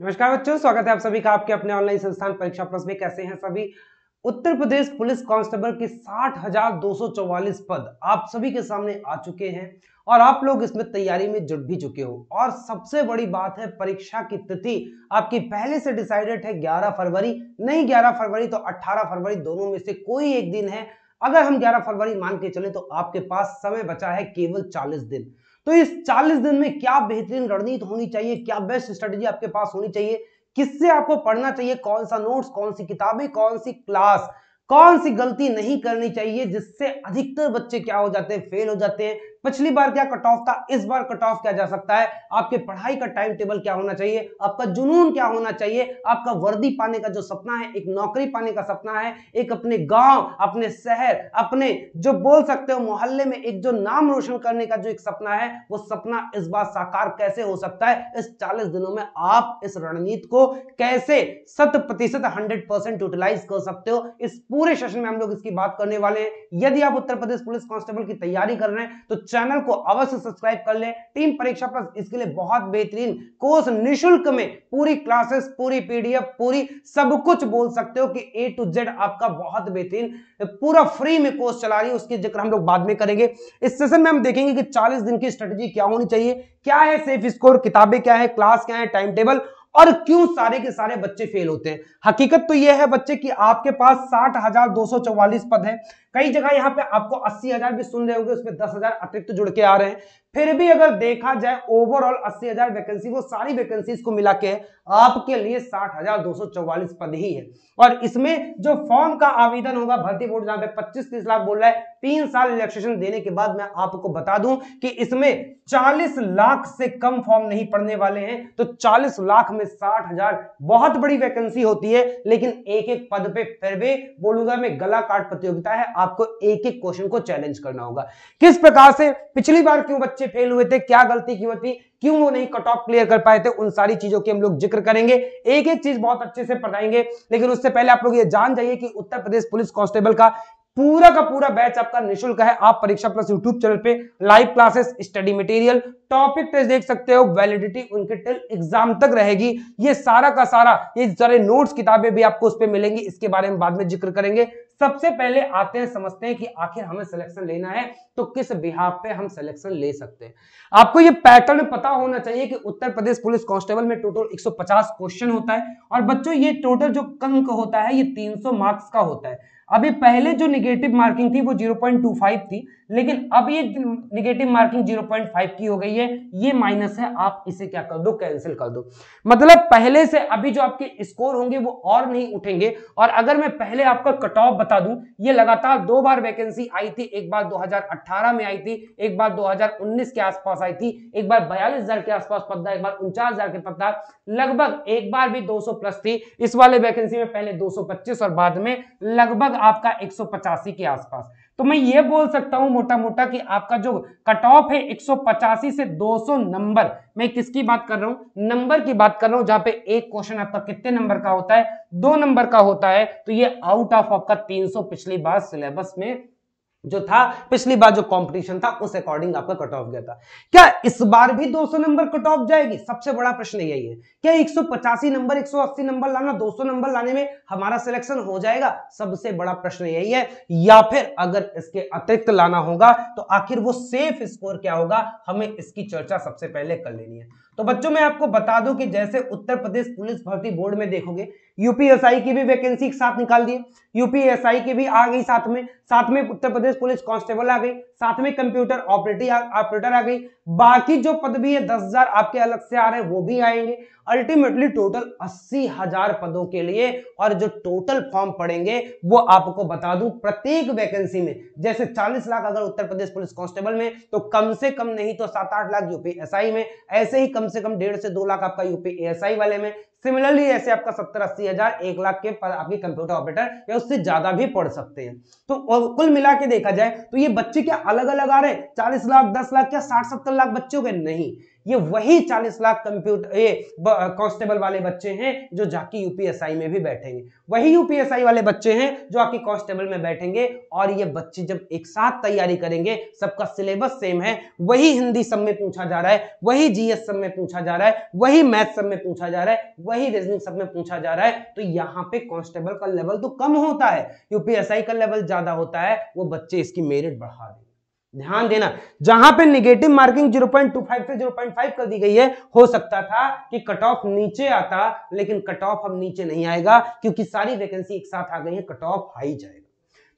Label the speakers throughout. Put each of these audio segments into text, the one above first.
Speaker 1: नमस्कार बच्चों स्वागत है आप सभी का आपके अपने ऑनलाइन संस्थान परीक्षा प्लस में कैसे हैं सभी उत्तर प्रदेश पुलिस कांस्टेबल के साठ हजार दो सौ चौवालीस पद आप सभी के सामने आ चुके हैं और आप लोग इसमें तैयारी में जुट भी चुके हो और सबसे बड़ी बात है परीक्षा की तिथि आपकी पहले से डिसाइडेड है 11 फरवरी नहीं 11 फरवरी तो 18 फरवरी दोनों में से कोई एक दिन है अगर हम 11 फरवरी मान के चले तो आपके पास समय बचा है केवल 40 दिन तो इस चालीस दिन में क्या बेहतरीन रणनीति होनी चाहिए क्या बेस्ट स्ट्रेटेजी आपके पास होनी चाहिए किससे आपको पढ़ना चाहिए कौन सा नोट्स कौन सी किताबें कौन सी क्लास कौन सी गलती नहीं करनी चाहिए जिससे अधिकतर बच्चे क्या हो जाते हैं फेल हो जाते हैं पिछली बार क्या कट ऑफ था इस बार कट ऑफ क्या जा सकता है आपके पढ़ाई का टाइम टेबल क्या होना चाहिए आपका जुनून क्या होना चाहिए आपका वर्दी पाने का जो सपना है एक नौकरी पाने का सपना है एक अपने गांव अपने शहर अपने जो बोल सकते हो मोहल्ले में एक जो नाम रोशन करने का जो एक सपना है वो सपना इस बार साकार कैसे हो सकता है इस चालीस दिनों में आप इस रणनीति को कैसे शत प्रतिशत हंड्रेड परसेंट यूटिलाइज कर सकते हो इस पूरे सेशन में हम लोग इसकी बात करने वाले हैं यदि आप उत्तर प्रदेश पुलिस कांस्टेबल की तैयारी कर रहे हैं तो चैनल को अवश्य सब्सक्राइब कर ले टीम परीक्षा पर इसके लिए बहुत बेहतरीन कोर्स निशुल्क में पूरी क्लासेस पूरी पीडीएफ पूरी सब कुछ बोल सकते हो कि ए टू जेड आपका बहुत बेहतरीन पूरा फ्री में कोर्स चला रही है उसकी जिक्र हम लोग बाद में करेंगे इस सेशन में हम देखेंगे कि चालीस दिन की स्ट्रेटेजी क्या होनी चाहिए क्या है सेफ स्कोर किताबें क्या है क्लास क्या है टाइम टेबल और क्यों सारे के सारे बच्चे फेल होते हैं हकीकत तो यह है बच्चे कि आपके पास साठ हजार दो सौ चौवालीस पद है कई जगह यहाँ पे आपको अस्सी हजार भी सुन रहे होंगे उसमें दस हजार अतिरिक्त जुड़ के आ रहे हैं फिर भी अगर देखा जाए ओवरऑल 80,000 वैकेंसी वो सारी वैकेंसीज को मिला के आपके लिए 60,244 पद ही है और इसमें जो फॉर्म का आवेदन होगा भर्ती बोर्ड जहां पे 25 तीस लाख बोल रहा है तीन साल रिलैक्सेशन देने के बाद मैं आपको बता दूं कि इसमें 40 लाख से कम फॉर्म नहीं पड़ने वाले हैं तो चालीस लाख में साठ बहुत बड़ी वैकेंसी होती है लेकिन एक एक पद पर फिर भी बोलूंगा मैं गला काट प्रतियोगिता है आपको एक एक क्वेश्चन को चैलेंज करना होगा किस प्रकार से पिछली बार क्यों बच्चे बच्चे फेल हुए थे क्या गलती की होती क्यों वो नहीं कट ऑफ क्लियर कर पाए थे उन सारी चीजों के हम लोग जिक्र करेंगे एक एक चीज बहुत अच्छे से पढ़ाएंगे लेकिन उससे पहले आप लोग ये जान जाइए कि उत्तर प्रदेश पुलिस कांस्टेबल का पूरा का पूरा बैच आपका निशुल्क है आप परीक्षा प्लस यूट्यूब चैनल पे live classes study material topic test देख सकते हो वैलिडिटी उनके टिल एग्जाम तक रहेगी ये सारा का सारा ये सारे नोट्स किताबें भी आपको उस पर मिलेंगी इसके बारे में बाद में जिक्र करेंगे सबसे पहले आते हैं समझते हैं कि आखिर हमें सिलेक्शन लेना है तो किस बिहाफ पे हम सिलेक्शन ले सकते हैं आपको ये पैटर्न पता होना चाहिए कि उत्तर प्रदेश पुलिस कांस्टेबल में टोटल 150 क्वेश्चन होता है और बच्चों ये टोटल जो कंक होता है ये 300 मार्क्स का होता है अभी पहले जो निगेटिव मार्किंग थी वो 0.25 थी लेकिन अब ये निगेटिव मार्किंग 0.5 की हो गई है ये माइनस है आप इसे क्या कर दो कैंसिल कर दो मतलब पहले से अभी जो आपके स्कोर होंगे वो और नहीं उठेंगे और अगर मैं पहले आपका कट ऑफ बता दूं ये लगातार दो बार वैकेंसी आई थी एक बार 2018 में आई थी एक बार उन्नीस के आसपास आई थी एक बार बयालीस के आसपास पद एक बार उनचास के पद लगभग एक बार भी सौ प्लस थी इस वाले वैकेंसी में पहले पच्चीस और बाद में लगभग लगभग आपका एक के आसपास तो मैं ये बोल सकता हूं मोटा मोटा कि आपका जो कट ऑफ है एक से 200 नंबर मैं किसकी बात कर रहा हूं नंबर की बात कर रहा हूं जहां पे एक क्वेश्चन आपका कितने नंबर का होता है दो नंबर का होता है तो ये आउट ऑफ आपका 300 पिछली बार सिलेबस में जो था पिछली बार जो कंपटीशन था उस अकॉर्डिंग आपका कट ऑफ गया था क्या इस बार भी 200 नंबर कट ऑफ जाएगी सबसे बड़ा प्रश्न यही है क्या एक नंबर 180 नंबर लाना 200 नंबर लाने में हमारा सिलेक्शन हो जाएगा सबसे बड़ा प्रश्न यही है या फिर अगर इसके अतिरिक्त लाना होगा तो आखिर वो सेफ स्कोर क्या होगा हमें इसकी चर्चा सबसे पहले कर लेनी है तो बच्चों मैं आपको बता दूं कि जैसे उत्तर प्रदेश पुलिस भर्ती बोर्ड में देखोगे यूपीएसआई की भी वैकेंसी के साथ निकाल दी यूपीएसआई की भी आ गई साथ में साथ में उत्तर प्रदेश पुलिस कांस्टेबल आ गई साथ में कंप्यूटर ऑपरेटर ऑपरेटर आ गई बाकी जो पद भी है दस हजार आपके अलग से आ रहे हैं वो भी आएंगे अल्टीमेटली टोटल अस्सी हजार पदों के लिए और जो टोटल फॉर्म पड़ेंगे वो आपको बता दूं प्रत्येक वैकेंसी में जैसे 40 लाख अगर उत्तर प्रदेश पुलिस कांस्टेबल में तो कम से कम नहीं तो सात आठ लाख यूपी एसआई में ऐसे ही कम से कम डेढ़ से दो लाख आपका यूपी एएसआई वाले में सिमिलरली ऐसे आपका सत्तर अस्सी हजार एक लाख के पर आपके कंप्यूटर ऑपरेटर या उससे ज्यादा भी पढ़ सकते हैं तो कुल मिला के देखा जाए तो ये बच्चे क्या अलग अलग आ रहे हैं चालीस लाख दस लाख या साठ सत्तर लाख बच्चों के नहीं ये वही चालीस लाख कंप्यूटर ये कांस्टेबल वाले बच्चे हैं जो जाके यूपीएसआई में भी बैठेंगे वही यूपीएसआई वाले बच्चे हैं जो आपके कांस्टेबल में बैठेंगे और ये बच्चे जब एक साथ तैयारी करेंगे सबका सिलेबस सेम है वही हिंदी सब में पूछा जा रहा है वही जीएस सब में पूछा जा रहा है वही मैथ सब में पूछा जा रहा है वही रीजनिंग सब में पूछा जा रहा है तो यहाँ पे कॉन्स्टेबल का लेवल तो कम होता है यूपीएसआई का लेवल ज्यादा होता है वो बच्चे इसकी मेरिट बढ़ा दें ध्यान देना जहां पे निगेटिव मार्किंग 0.25 से 0.5 कर दी गई है हो सकता था कि कट ऑफ नीचे आता लेकिन कट ऑफ अब नीचे नहीं आएगा क्योंकि सारी वैकेंसी एक साथ आ गई है कट ऑफ हाई जाएगा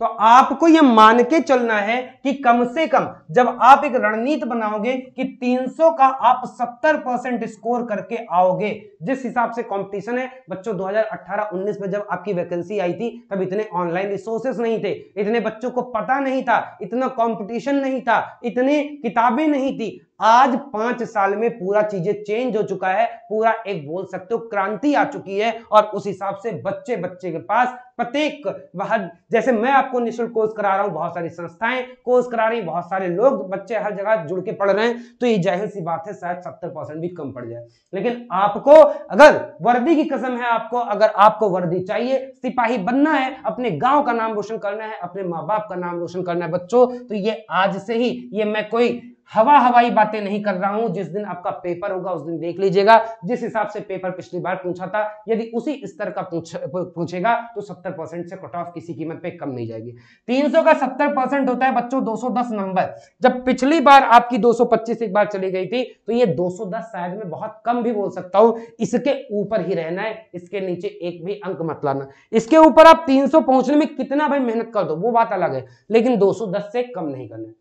Speaker 1: तो आपको यह मान के चलना है कि कम से कम जब आप एक रणनीति बनाओगे कि 300 का आप 70 परसेंट स्कोर करके आओगे जिस हिसाब से कंपटीशन है बच्चों 2018-19 में जब आपकी वैकेंसी आई थी तब इतने ऑनलाइन रिसोर्सेस नहीं थे इतने बच्चों को पता नहीं था इतना कंपटीशन नहीं था इतने किताबें नहीं थी आज पांच साल में पूरा चीजें चेंज हो चुका है पूरा एक बोल सकते हो क्रांति आ चुकी है और उस हिसाब से बच्चे बच्चे के पास प्रत्येक हर जैसे मैं आपको निशुल्क कोर्स करा रहा हूं बहुत सारी संस्थाएं कोर्स करा रही बहुत सारे लोग बच्चे हर जगह जुड़ के पढ़ रहे हैं तो ये जाहिर सी बात है शायद सत्तर परसेंट भी कम पड़ जाए लेकिन आपको अगर वर्दी की कसम है आपको अगर आपको वर्दी चाहिए सिपाही बनना है अपने गाँव का नाम रोशन करना है अपने माँ बाप का नाम रोशन करना है बच्चों तो ये आज से ही ये मैं कोई हवा हवाई बातें नहीं कर रहा हूं जिस दिन आपका पेपर होगा उस दिन देख लीजिएगा जिस हिसाब से पेपर पिछली बार पूछा था यदि उसी स्तर का पूछेगा तो सत्तर परसेंट से कट ऑफ किसी कीमत पे कम नहीं जाएगी तीन का सत्तर परसेंट होता है बच्चों 210 नंबर जब पिछली बार आपकी 225 एक बार चली गई थी तो ये 210 शायद मैं बहुत कम भी बोल सकता हूं इसके ऊपर ही रहना है इसके नीचे एक भी अंक मत लाना इसके ऊपर आप सौ पहुंचने में कितना भाई मेहनत कर दो वो बात अलग है लेकिन दस से कम नहीं करना है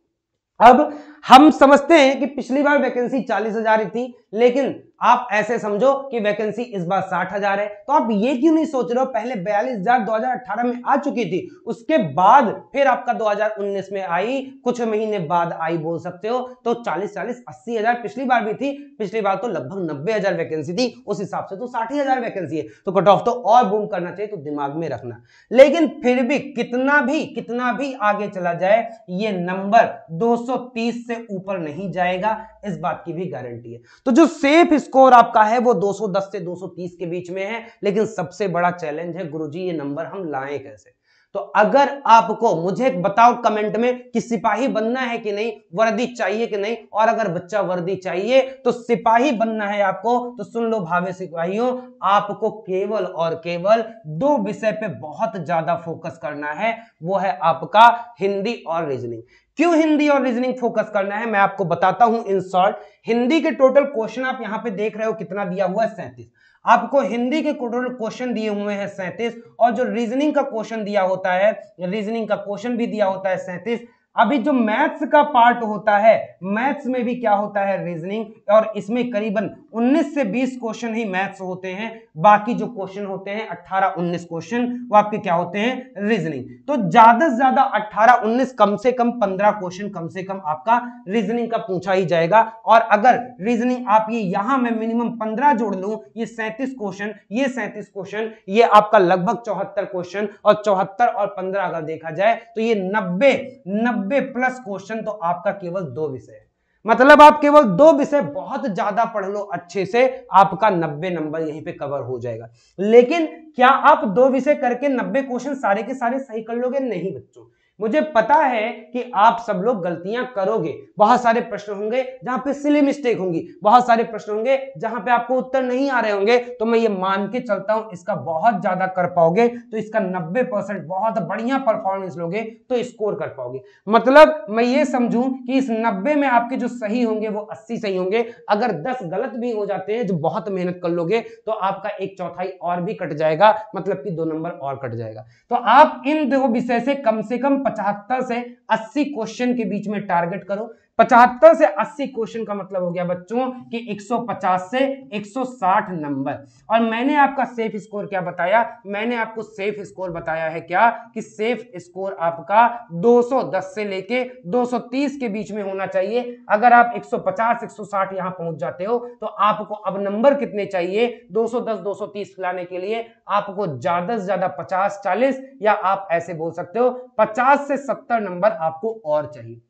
Speaker 1: अब हम समझते हैं कि पिछली बार वैकेंसी चालीस हजार ही थी लेकिन आप ऐसे समझो कि वैकेंसी इस बार साठ हजार है तो आप ये क्यों नहीं सोच रहे हो पहले बयालीस हजार दो हजार अठारह में आ चुकी थी उसके बाद फिर आपका दो हजार उन्नीस में आई कुछ महीने बाद आई बोल सकते हो तो चालीस चालीस अस्सी हजार पिछली बार भी थी पिछली बार तो लगभग नब्बे हजार वैकेंसी थी उस हिसाब से तो साठ हजार वैकेंसी है तो कट ऑफ तो और बूम करना चाहिए तो दिमाग में रखना लेकिन फिर भी कितना भी कितना भी आगे चला जाए ये नंबर 230 से ऊपर नहीं जाएगा इस बात की भी गारंटी है तो जो सेफ स्कोर आपका है वो 210 से 230 के बीच में है लेकिन सबसे बड़ा चैलेंज है गुरुजी ये नंबर हम लाएं कैसे तो अगर आपको मुझे बताओ कमेंट में कि सिपाही बनना है कि नहीं वर्दी चाहिए कि नहीं और अगर बच्चा वर्दी चाहिए तो सिपाही बनना है आपको तो सुन लो भावे सिपाहियों आपको केवल और केवल दो विषय पे बहुत ज्यादा फोकस करना है वो है आपका हिंदी और रीजनिंग क्यों हिंदी और रीजनिंग फोकस करना है मैं आपको बताता हूं इन शॉर्ट हिंदी के टोटल क्वेश्चन आप यहां पे देख रहे हो कितना दिया हुआ है सैंतीस आपको हिंदी के टोटल क्वेश्चन दिए हुए हैं सैंतीस और जो रीजनिंग का क्वेश्चन दिया होता है रीजनिंग का क्वेश्चन भी दिया होता है सैंतीस अभी जो मैथ्स का पार्ट होता है मैथ्स में भी क्या होता है रीजनिंग और इसमें करीबन 19 से 20 क्वेश्चन ही मैथ्स होते हैं बाकी जो क्वेश्चन होते हैं 18-19 क्वेश्चन वो आपके क्या होते हैं रीजनिंग तो ज्यादा से ज्यादा 18-19 कम से कम 15 क्वेश्चन कम से कम आपका रीजनिंग का पूछा ही जाएगा और अगर रीजनिंग आप ये यहां में मिनिमम पंद्रह जोड़ लू ये सैंतीस क्वेश्चन ये सैंतीस क्वेश्चन ये आपका लगभग चौहत्तर क्वेश्चन और चौहत्तर और पंद्रह अगर देखा जाए तो ये नब्बे नब्बे नब्बे प्लस क्वेश्चन तो आपका केवल दो विषय है मतलब आप केवल दो विषय बहुत ज्यादा पढ़ लो अच्छे से आपका नब्बे नंबर यहीं पे कवर हो जाएगा लेकिन क्या आप दो विषय करके नब्बे क्वेश्चन सारे के सारे सही कर लोगे नहीं बच्चों मुझे पता है कि आप सब लोग गलतियां करोगे बहुत सारे प्रश्न होंगे जहां पे सिली मिस्टेक होंगी बहुत सारे प्रश्न होंगे जहां पे आपको उत्तर नहीं आ रहे होंगे तो मैं ये मान के चलता हूं इसका बहुत ज्यादा कर पाओगे तो इसका 90 परसेंट बहुत बढ़िया परफॉर्मेंस लोगे तो स्कोर कर पाओगे मतलब मैं ये समझू कि इस नब्बे में आपके जो सही होंगे वो अस्सी सही होंगे अगर दस गलत भी हो जाते हैं जो बहुत मेहनत कर लोगे तो आपका एक चौथाई और भी कट जाएगा मतलब कि दो नंबर और कट जाएगा तो आप इन दो विषय से कम से कम पचहत्तर से अस्सी क्वेश्चन के बीच में टारगेट करो पचहत्तर से 80 क्वेश्चन का मतलब हो गया बच्चों कि 150 से 160 नंबर और मैंने आपका सेफ स्कोर क्या बताया मैंने आपको सेफ स्कोर बताया है क्या कि सेफ स्कोर आपका 210 से लेके 230 के बीच में होना चाहिए अगर आप 150 160 यहां पहुंच जाते हो तो आपको अब नंबर कितने चाहिए 210 230 लाने के लिए आपको ज्यादा से ज्यादा पचास चालीस या आप ऐसे बोल सकते हो पचास से सत्तर नंबर आपको और चाहिए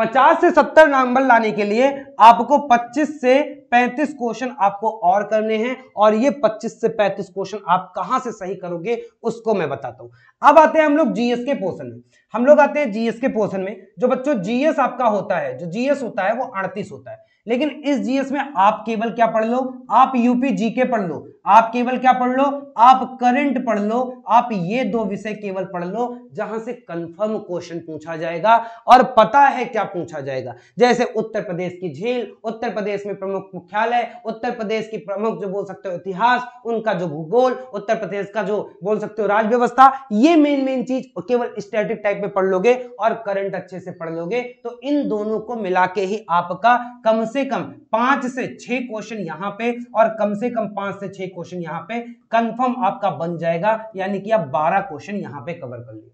Speaker 1: 50 से 70 नंबर लाने के लिए आपको 25 से 35 क्वेश्चन आपको और करने हैं और ये 25 से 35 क्वेश्चन आप कहां से सही करोगे उसको मैं बताता हूं अब आते हैं हम लोग जीएस के पोर्शन में हम लोग आते हैं जीएस के पोर्शन में जो बच्चों जीएस आपका होता है जो जीएस होता है वो अड़तीस होता है लेकिन इस जीएस में आप केवल क्या पढ़ लो आप यूपी जीके पढ़ लो आप केवल क्या पढ़ लो आप करंट पढ़ लो आप ये दो विषय केवल पढ़ लो जहां से कंफर्म क्वेश्चन पूछा जाएगा और पता है क्या पूछा जाएगा जैसे उत्तर प्रदेश की झील उत्तर प्रदेश में प्रमुख मुख्यालय उत्तर प्रदेश की प्रमुख जो बोल सकते हो इतिहास उनका जो भूगोल उत्तर प्रदेश का जो बोल सकते हो राजव्यवस्था व्यवस्था ये मेन मेन चीज केवल स्टेटिक टाइप में पढ़ लोगे और करंट अच्छे से पढ़ लोगे तो इन दोनों को मिला के ही आपका कम से कम पांच से छह क्वेश्चन यहां पे और कम से कम पांच से छह क्वेश्चन यहाँ पे कंफर्म आपका बन जाएगा यानी कि आप 12 क्वेश्चन यहाँ पे कवर कर लिए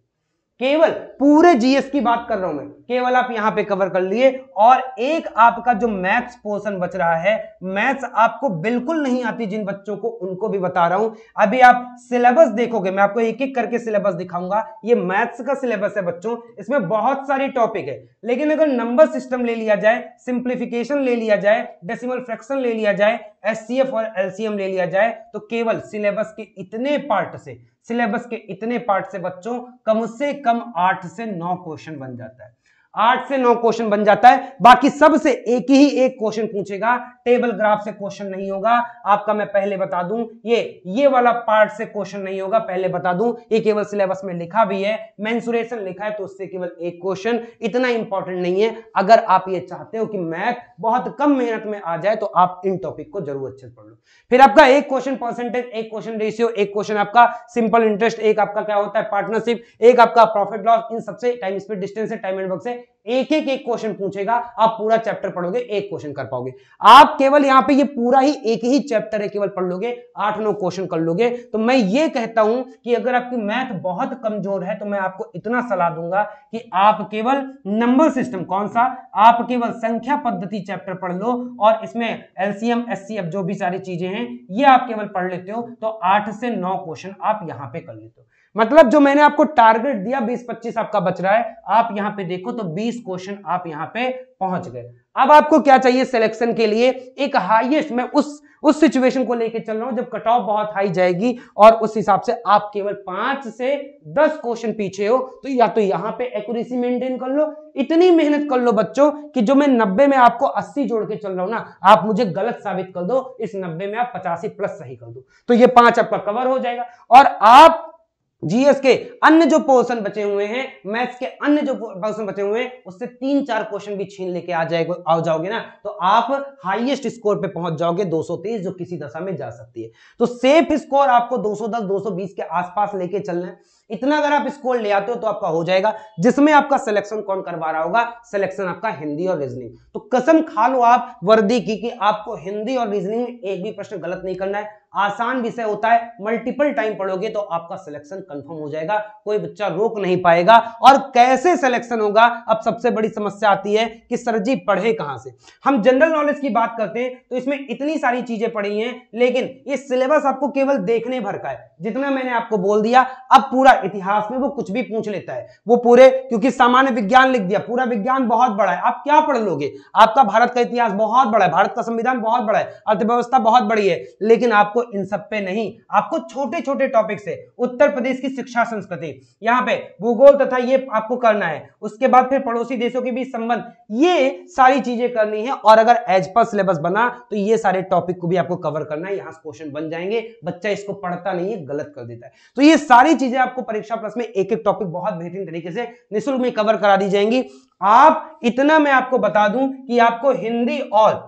Speaker 1: केवल पूरे जीएस की बात कर रहा हूं मैं केवल आप यहां पे कवर कर लिए और एक आपका जो मैथ्स पोर्शन बच रहा है मैथ्स आपको बिल्कुल नहीं आती जिन बच्चों को उनको भी बता रहा हूं अभी आप सिलेबस देखोगे मैं आपको एक एक करके सिलेबस दिखाऊंगा ये मैथ्स का सिलेबस है बच्चों इसमें बहुत सारे टॉपिक है लेकिन अगर नंबर सिस्टम ले लिया जाए सिंप्लीफिकेशन ले लिया जाए डेसिमल फ्रैक्शन ले लिया जाए एस और एलसीएम ले लिया जाए तो केवल सिलेबस के इतने पार्ट से सिलेबस के इतने पार्ट से बच्चों कम से कम आठ से नौ क्वेश्चन बन जाता है आठ से नौ क्वेश्चन बन जाता है बाकी सबसे एक ही एक क्वेश्चन पूछेगा टेबल ग्राफ से क्वेश्चन नहीं होगा आपका मैं पहले बता दूं ये ये वाला पार्ट से क्वेश्चन नहीं होगा पहले बता दूं ये केवल सिलेबस में लिखा भी है मेंसुरेशन लिखा है तो उससे केवल एक क्वेश्चन इतना इंपॉर्टेंट नहीं है अगर आप ये चाहते हो कि मैथ बहुत कम मेहनत में आ जाए तो आप इन टॉपिक को जरूर अच्छे से पढ़ लो फिर आपका एक क्वेश्चन परसेंटेज एक क्वेश्चन रेशियो एक क्वेश्चन आपका सिंपल इंटरेस्ट एक आपका क्या होता है पार्टनरशिप एक आपका प्रॉफिट लॉस इन सबसे time speed distance time and वक्त से एक एक एक क्वेश्चन पूछेगा आप पूरा चैप्टर पढ़ोगे एक क्वेश्चन कर पाओगे आप केवल यहां पे ये पूरा ही एक ही चैप्टर है केवल पढ़ लोगे आठ नौ क्वेश्चन कर लोगे तो मैं ये कहता हूं कि अगर आपकी मैथ बहुत कमजोर है तो मैं आपको इतना सलाह दूंगा कि आप केवल नंबर सिस्टम कौन सा आप केवल संख्या पद्धति चैप्टर पढ़ लो और इसमें एलसीएम एस जो भी सारी चीजें हैं ये आप केवल पढ़ लेते हो तो आठ से नौ क्वेश्चन आप यहां पर कर लेते हो मतलब जो मैंने आपको टारगेट दिया 20-25 आपका बच रहा है आप यहां पे देखो तो 20 क्वेश्चन आप यहां पे पहुंच गए अब आपको क्या चाहिए सिलेक्शन के लिए एक हाईएस्ट मैं उस उस सिचुएशन को लेकर चल रहा हूं जब कट ऑफ बहुत हाई जाएगी और उस हिसाब से आप केवल पांच से दस क्वेश्चन पीछे हो तो या तो यहां पे एक्यूरेसी मेंटेन कर लो इतनी मेहनत कर लो बच्चों कि जो मैं नब्बे में आपको अस्सी जोड़ के चल रहा हूं ना आप मुझे गलत साबित कर दो इस नब्बे में आप पचासी प्लस सही कर दो तो ये पांच आपका कवर हो जाएगा और आप जीएस के अन्य जो पोर्शन बचे हुए हैं मैथ्स के अन्य जो पोर्शन बचे हुए हैं उससे तीन चार क्वेश्चन भी छीन लेके आ जाएगा आ जाओगे ना तो आप हाईएस्ट स्कोर पे पहुंच जाओगे 230 जो किसी दशा में जा सकती है तो सेफ स्कोर आपको 210 220 के आसपास लेके चलना है इतना अगर आप स्कोर ले आते हो तो आपका हो जाएगा जिसमें आपका सिलेक्शन कौन करवा रहा होगा सिलेक्शन आपका हिंदी और रीजनिंग तो कसम खा लो आप वर्दी की कि आपको हिंदी और रीजनिंग में एक भी प्रश्न गलत नहीं करना है आसान विषय होता है मल्टीपल टाइम पढ़ोगे तो आपका सिलेक्शन कंफर्म हो जाएगा कोई बच्चा रोक नहीं पाएगा और कैसे सिलेक्शन होगा अब सबसे बड़ी समस्या आती है कि सर जी पढ़े कहां से हम जनरल नॉलेज की बात करते हैं तो इसमें इतनी सारी चीजें पढ़ी हैं लेकिन ये सिलेबस आपको केवल देखने भर का है जितना मैंने आपको बोल दिया अब पूरा इतिहास में वो कुछ भी पूछ लेता है वो पूरे क्योंकि सामान्य विज्ञान लिख दिया पूरा विज्ञान बहुत बड़ा है आप क्या पढ़ लोगे आपका भारत का इतिहास बहुत बड़ा है भारत का संविधान बहुत बड़ा है अर्थव्यवस्था बहुत बड़ी है लेकिन आपको इन सब पे नहीं आपको छोटे छोटे टॉपिक से उत्तर प्रदेश की शिक्षा संस्कृति यहाँ पे भूगोल तथा ये आपको करना है उसके बाद फिर पड़ोसी देशों के बीच संबंध ये सारी चीजें करनी है और अगर एज पर सिलेबस बना तो ये सारे टॉपिक को भी आपको कवर करना है यहाँ क्वेश्चन बन जाएंगे बच्चा इसको पढ़ता नहीं है गलत कर देता है तो ये सारी चीजें आपको आपको परीक्षा प्लस में एक एक टॉपिक बहुत बेहतरीन तरीके से निःशुल्क में कवर करा दी जाएंगी आप इतना मैं आपको बता दूं कि आपको हिंदी और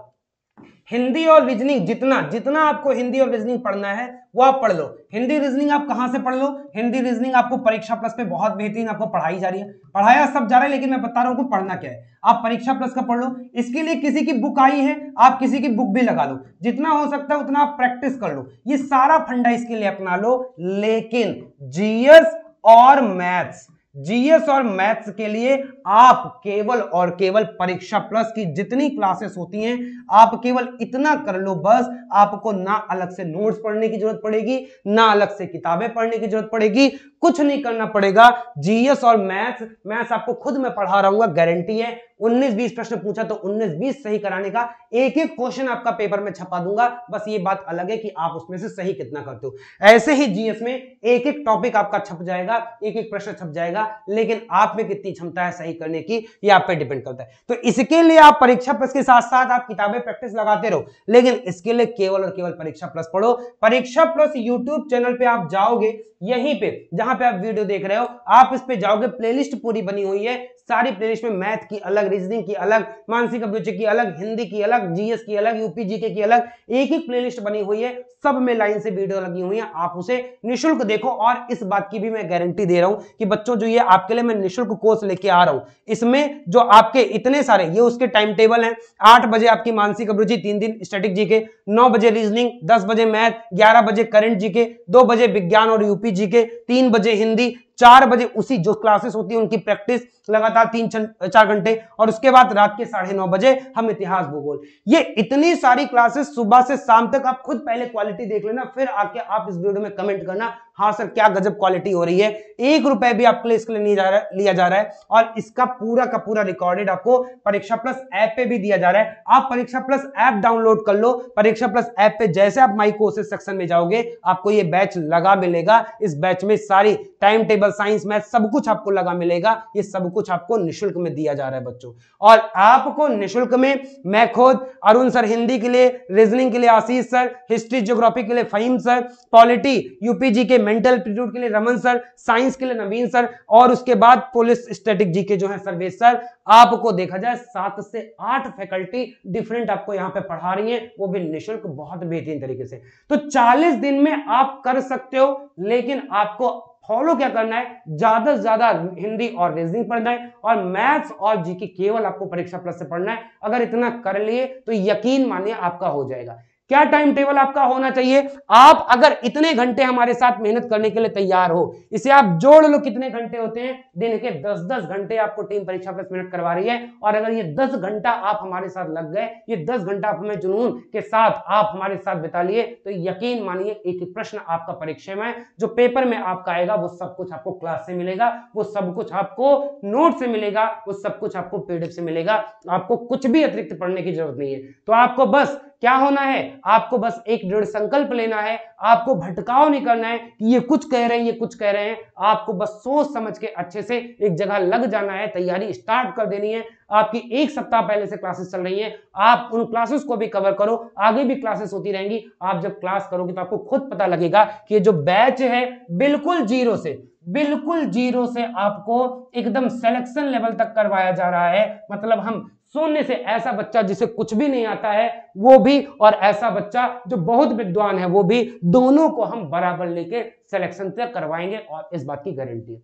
Speaker 1: हिंदी और रीजनिंग जितना जितना आपको हिंदी और रीजनिंग पढ़ना है वो आप पढ़ लो हिंदी रीजनिंग आप कहां से पढ़ लो हिंदी रीजनिंग आपको परीक्षा प्लस पे बहुत बेहतरीन आपको पढ़ाई जा रही है पढ़ाया सब जा रहा है लेकिन मैं बता रहा कि पढ़ना क्या है आप परीक्षा प्लस का पढ़ लो इसके लिए किसी की बुक आई है आप किसी की बुक भी लगा लो जितना हो सकता है उतना आप प्रैक्टिस कर लो ये सारा फंडा इसके लिए अपना लो लेकिन जीएस और मैथ्स जीएस e और मैथ्स के लिए आप केवल और केवल परीक्षा प्लस की जितनी क्लासेस होती हैं आप केवल इतना कर लो बस आपको ना अलग से नोट्स पढ़ने की जरूरत पड़ेगी ना अलग से किताबें पढ़ने की जरूरत पड़ेगी कुछ नहीं करना पड़ेगा जीएस e और मैथ्स मैथ्स आपको खुद मैं पढ़ा हूँ गारंटी है 19-20 प्रश्न पूछा तो 19-20 सही कराने का एक एक क्वेश्चन आपका पेपर में छपा दूंगा बस ये बात अलग है कि आप उसमें से सही कितना करते हो ऐसे ही जीएस में एक एक टॉपिक आपका छप जाएगा एक एक प्रश्न छप जाएगा लेकिन आप में कितनी क्षमता है सही करने की ये आप पे डिपेंड करता है तो इसके लिए आप परीक्षा प्लस के साथ साथ आप किताबें प्रैक्टिस लगाते रहो लेकिन इसके लिए केवल और केवल परीक्षा प्लस पढ़ो परीक्षा प्लस यूट्यूब चैनल पर आप जाओगे यहीं पे जहां पे आप वीडियो देख रहे हो आप इस पे जाओगे प्लेलिस्ट पूरी बनी हुई है सारी प्ले में मैथ की अलग रीजनिंग की अलग मानसिक अभिरुचि की अलग हिंदी की अलग जीएस की अलग यूपी जीके की अलग एक ही प्ले बनी हुई है सब में लाइन से वीडियो लगी हुई है आप उसे निःशुल्क देखो और इस बात की भी मैं गारंटी दे रहा हूँ कि बच्चों जो ये आपके लिए मैं निःशुल्क कोर्स लेके आ रहा हूँ इसमें जो आपके इतने सारे ये उसके टाइम टेबल है आठ बजे आपकी मानसिक अभिरुचि तीन दिन जी के नौ बजे रीजनिंग दस बजे मैथ ग्यारह बजे करंट के दो बजे विज्ञान और यूपी जी के तीन बजे हिंदी चार बजे उसी जो क्लासेस होती है उनकी प्रैक्टिस लगातार तीन चार घंटे और उसके बाद रात के साढ़े नौ बजे हम इतिहास भूगोल ये इतनी सारी क्लासेस सुबह से शाम तक आप खुद पहले क्वालिटी देख लेना फिर आके आप इस वीडियो में कमेंट करना हाँ सर क्या गजब क्वालिटी हो रही है एक रुपए भी आपके लिए इसके लिए नहीं जा रहा लिया जा रहा है और इसका पूरा का पूरा रिकॉर्डेड आपको परीक्षा प्लस ऐप पे भी दिया जा रहा है आप परीक्षा प्लस ऐप डाउनलोड कर लो परीक्षा प्लस ऐप पे जैसे आप माई कोर्सेज सेक्शन में जाओगे आपको ये बैच लगा मिलेगा इस बैच में सारी टाइम टेबल साइंस मैथ सब कुछ आपको लगा मिलेगा ये सब कुछ आपको निःशुल्क में दिया जा रहा है बच्चों और आपको निःशुल्क में मैं खुद अरुण सर हिंदी के लिए रीजनिंग के लिए आशीष सर हिस्ट्री जियोग्राफी के लिए फहीम सर पॉलिटी यूपीजी के मेंटल एप्टीट्यूड के लिए रमन सर साइंस के लिए नवीन सर और उसके बाद पुलिस स्टेटिक जी के जो है सर्वे सर आपको देखा जाए सात से आठ फैकल्टी डिफरेंट आपको यहां पे पढ़ा रही है वो भी निःशुल्क बहुत बेहतरीन तरीके से तो चालीस दिन में आप कर सकते हो लेकिन आपको फॉलो क्या करना है ज्यादा से ज्यादा हिंदी और रीजनिंग पढ़ना है और मैथ्स और जीके केवल आपको परीक्षा प्लस से पढ़ना है अगर इतना कर लिए तो यकीन मानिए आपका हो जाएगा क्या टाइम टेबल आपका होना चाहिए आप अगर इतने घंटे हमारे साथ मेहनत करने के लिए तैयार हो इसे आप जोड़ लो कितने घंटे होते हैं दिन के 10-10 घंटे आपको टीम परीक्षा प्लस मेहनत करवा रही है और अगर ये 10 घंटा आप हमारे साथ लग गए ये 10 घंटा आप हमें जुनून के साथ आप हमारे साथ बिता लिए तो यकीन मानिए एक ही प्रश्न आपका परीक्षा में जो पेपर में आपका आएगा वो सब कुछ आपको क्लास से मिलेगा वो सब कुछ आपको नोट से मिलेगा वो सब कुछ आपको पीडीएफ से मिलेगा आपको कुछ भी अतिरिक्त पढ़ने की जरूरत नहीं है तो आपको बस क्या होना है आपको बस एक दृढ़ संकल्प लेना है आपको भटकाव नहीं करना है कि ये कुछ कह रहे हैं ये कुछ कह रहे हैं आपको बस सोच समझ के अच्छे से एक जगह लग जाना है तैयारी स्टार्ट कर देनी है आपकी एक सप्ताह पहले से क्लासेस चल रही हैं आप उन क्लासेस को भी कवर करो आगे भी क्लासेस होती रहेंगी आप जब क्लास करोगे तो आपको खुद पता लगेगा कि जो बैच है बिल्कुल जीरो से बिल्कुल जीरो से आपको एकदम सेलेक्शन लेवल तक करवाया जा रहा है मतलब हम शून्य से ऐसा बच्चा जिसे कुछ भी नहीं आता है वो भी और ऐसा बच्चा जो बहुत विद्वान है वो भी दोनों को हम बराबर लेके सिलेक्शन तक तो करवाएंगे और इस बात की गारंटी है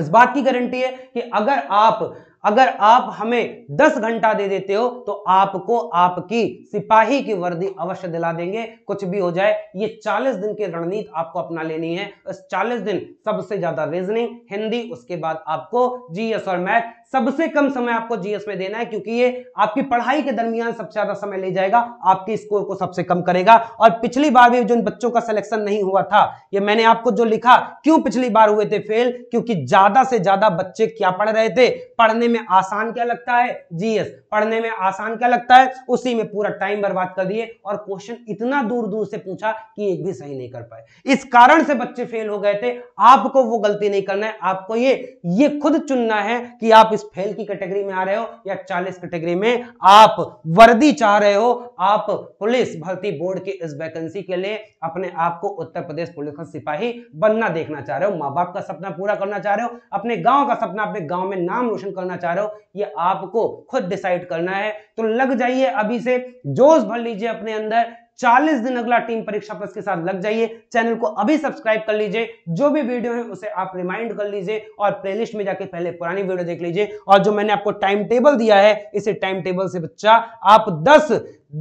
Speaker 1: इस बात की गारंटी है कि अगर आप अगर आप हमें 10 घंटा दे देते हो तो आपको आपकी सिपाही की वर्दी अवश्य दिला देंगे कुछ भी हो जाए ये 40 दिन की रणनीति आपको अपना लेनी है इस 40 दिन सबसे ज्यादा रीजनिंग हिंदी उसके बाद आपको जीएस और मैथ सबसे कम समय आपको जीएस में देना है क्योंकि ये आपकी पढ़ाई के दरमियान सबसे ज्यादा समय ले जाएगा आपके स्कोर को सबसे कम करेगा और पिछली बार भी जिन बच्चों का सिलेक्शन नहीं हुआ था ये मैंने आपको जो लिखा क्यों पिछली बार हुए थे फेल क्योंकि ज्यादा से ज्यादा बच्चे क्या पढ़ रहे थे पढ़ने पढ़ने में आसान क्या लगता है जीएस पढ़ने में आसान क्या लगता है उसी में पूरा टाइम बर्बाद कर दिए और क्वेश्चन इतना दूर दूर से पूछा कि एक भी सही नहीं कर पाए इस कारण से बच्चे फेल हो गए थे आपको वो गलती नहीं करना है आपको ये ये खुद चुनना है कि आप इस फेल की कैटेगरी में आ रहे हो या चालीस कैटेगरी में आप वर्दी चाह रहे हो आप पुलिस भर्ती बोर्ड की इस वैकेंसी के लिए अपने आप को उत्तर प्रदेश पुलिस का सिपाही बनना देखना चाह रहे हो माँ बाप का सपना पूरा करना चाह रहे हो अपने गांव का सपना अपने गांव में नाम रोशन करना करना चाह रहे हो ये आपको खुद डिसाइड करना है तो लग जाइए अभी से जोश भर लीजिए अपने अंदर 40 दिन अगला टीम परीक्षा प्लस के साथ लग जाइए चैनल को अभी सब्सक्राइब कर लीजिए जो भी वीडियो है उसे आप रिमाइंड कर लीजिए और प्लेलिस्ट में जाके पहले पुरानी वीडियो देख लीजिए और जो मैंने आपको टाइम टेबल दिया है इसे टाइम टेबल से बच्चा आप 10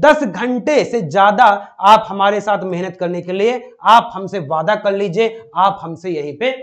Speaker 1: 10 घंटे से ज्यादा आप हमारे साथ मेहनत करने के लिए आप हमसे वादा कर लीजिए आप हमसे यहीं पर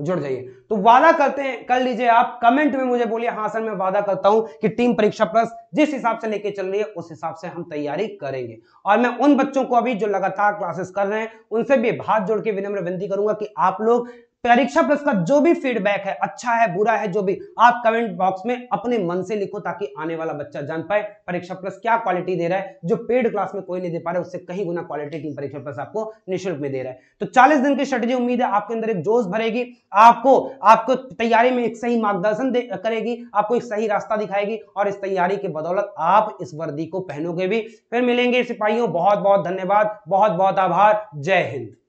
Speaker 1: जुड़ जाइए तो वादा करते हैं कर लीजिए आप कमेंट में मुझे बोलिए हाँ सर मैं वादा करता हूं कि टीम परीक्षा प्लस जिस हिसाब से लेके चल रही है उस हिसाब से हम तैयारी करेंगे और मैं उन बच्चों को अभी जो लगातार क्लासेस कर रहे हैं उनसे भी हाथ जोड़ के विनम्र विनती करूंगा कि आप लोग परीक्षा प्लस का जो भी फीडबैक है अच्छा है बुरा है जो भी आप कमेंट बॉक्स में अपने मन से लिखो ताकि आने वाला बच्चा जान पाए परीक्षा प्लस क्या क्वालिटी दे रहा है जो पेड क्लास में कोई नहीं दे पा रहा है उससे कहीं गुना क्वालिटी टीम परीक्षा प्लस आपको निःशुल्क में दे रहा है तो चालीस दिन की स्ट्रेटेजी उम्मीद है आपके अंदर एक जोश भरेगी आपको आपको तैयारी में एक सही मार्गदर्शन करेगी आपको एक सही रास्ता दिखाएगी और इस तैयारी के बदौलत आप इस वर्दी को पहनोगे भी फिर मिलेंगे सिपाहियों बहुत बहुत धन्यवाद बहुत बहुत आभार जय हिंद